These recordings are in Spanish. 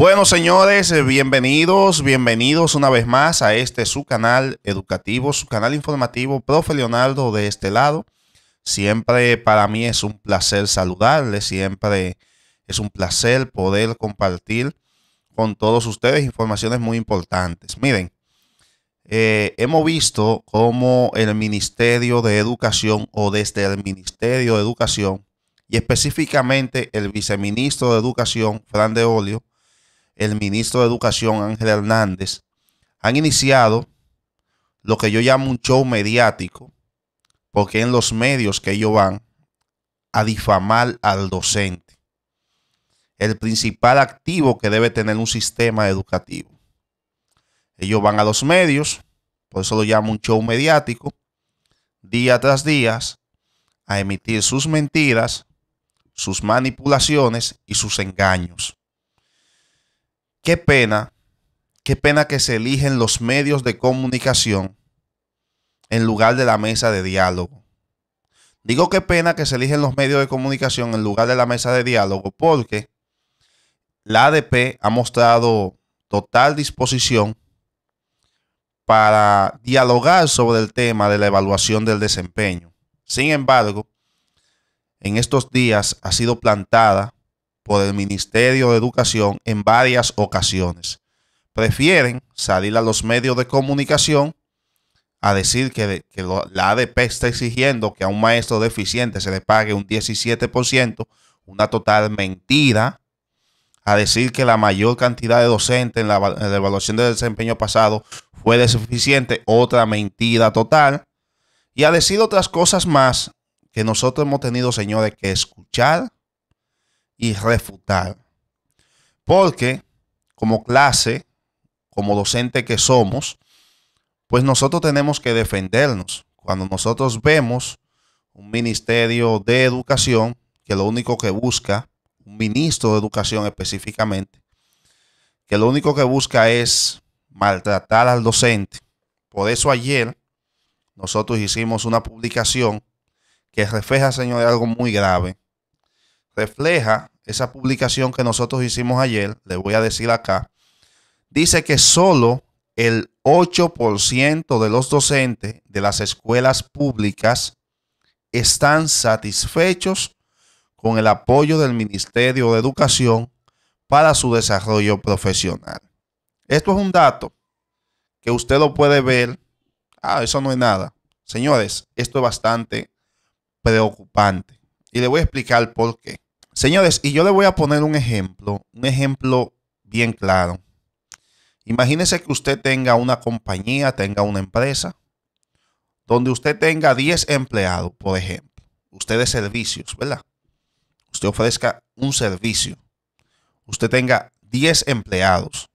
Bueno, señores, eh, bienvenidos, bienvenidos una vez más a este su canal educativo, su canal informativo, profe Leonardo de este lado. Siempre para mí es un placer saludarles, siempre es un placer poder compartir con todos ustedes informaciones muy importantes. Miren, eh, hemos visto cómo el Ministerio de Educación o desde el Ministerio de Educación y específicamente el viceministro de Educación, Fran de Olio, el ministro de Educación Ángel Hernández, han iniciado lo que yo llamo un show mediático, porque en los medios que ellos van a difamar al docente, el principal activo que debe tener un sistema educativo. Ellos van a los medios, por eso lo llamo un show mediático, día tras día, a emitir sus mentiras, sus manipulaciones y sus engaños qué pena, qué pena que se eligen los medios de comunicación en lugar de la mesa de diálogo. Digo qué pena que se eligen los medios de comunicación en lugar de la mesa de diálogo porque la ADP ha mostrado total disposición para dialogar sobre el tema de la evaluación del desempeño. Sin embargo, en estos días ha sido plantada por el Ministerio de Educación en varias ocasiones. Prefieren salir a los medios de comunicación a decir que, la ADP está exigiendo que a un maestro deficiente se le pague un 17%, una total mentira, a decir que la mayor cantidad de docentes en la, evaluación de desempeño pasado fue suficiente, otra mentira total, y a decir otras cosas más que nosotros hemos tenido, señores, que escuchar y refutar. Porque como clase, como docente que somos, pues nosotros tenemos que defendernos. Cuando nosotros vemos un ministerio de educación, que lo único que busca, un ministro de educación específicamente, que lo único que busca es maltratar al docente. Por eso ayer nosotros hicimos una publicación que refleja, señores, algo muy grave refleja esa publicación que nosotros hicimos ayer, le voy a decir acá, dice que solo el 8% de los docentes de las escuelas públicas están satisfechos con el apoyo del Ministerio de Educación para su desarrollo profesional. Esto es un dato que usted lo puede ver. Ah, eso no es nada. Señores, esto es bastante preocupante. Y le voy a explicar por qué. Señores, y yo le voy a poner un ejemplo, un ejemplo bien claro. Imagínese que usted tenga una compañía, tenga una empresa, donde usted tenga 10 empleados, por ejemplo. Usted de servicios, ¿verdad? Usted ofrezca un servicio. Usted tenga 10 empleados.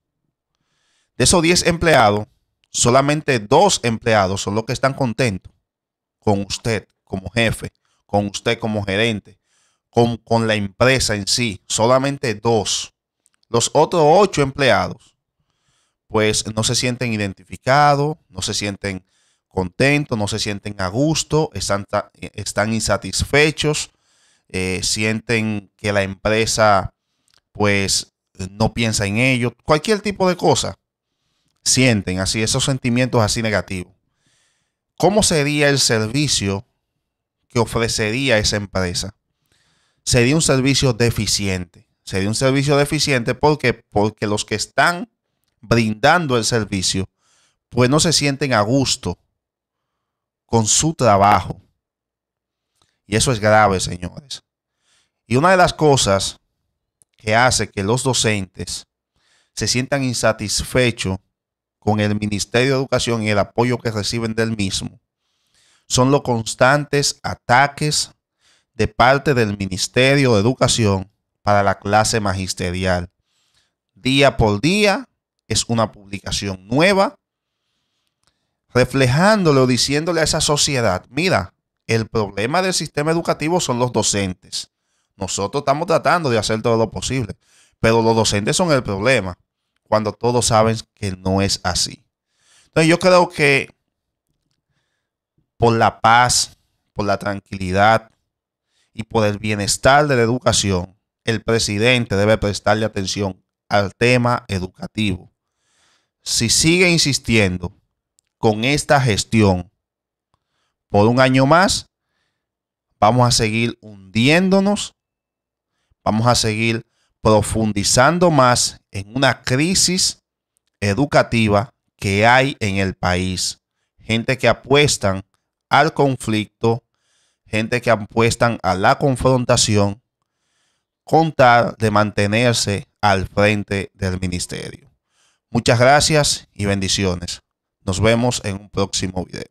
De esos 10 empleados, solamente dos empleados son los que están contentos con usted como jefe, con usted como gerente, con, la empresa en sí, solamente dos. Los otros ocho empleados, pues no se sienten identificados, no se sienten contentos, no se sienten a gusto, están, están insatisfechos, eh, sienten que la empresa pues no piensa en ellos, cualquier tipo de cosa. Sienten así esos sentimientos así negativos. ¿Cómo sería el servicio que ofrecería esa empresa? Sería un servicio deficiente. Sería un servicio deficiente porque, porque los que están brindando el servicio, pues no se sienten a gusto con su trabajo. Y eso es grave, señores. Y una de las cosas que hace que los docentes se sientan insatisfechos con el Ministerio de Educación y el apoyo que reciben del mismo son los constantes ataques de parte del Ministerio de Educación para la clase magisterial. Día por día es una publicación nueva, reflejándole o diciéndole a esa sociedad, mira, el problema del sistema educativo son los docentes. Nosotros estamos tratando de hacer todo lo posible, pero los docentes son el problema, cuando todos saben que no es así. Entonces yo creo que por la paz, por la tranquilidad, y por el bienestar de la educación, el presidente debe prestarle atención al tema educativo. Si sigue insistiendo con esta gestión por un año más, vamos a seguir hundiéndonos, vamos a seguir profundizando más en una crisis educativa que hay en el país. Gente que apuestan al conflicto, gente que apuestan a la confrontación contar de mantenerse al frente del ministerio. Muchas gracias y bendiciones. Nos vemos en un próximo video.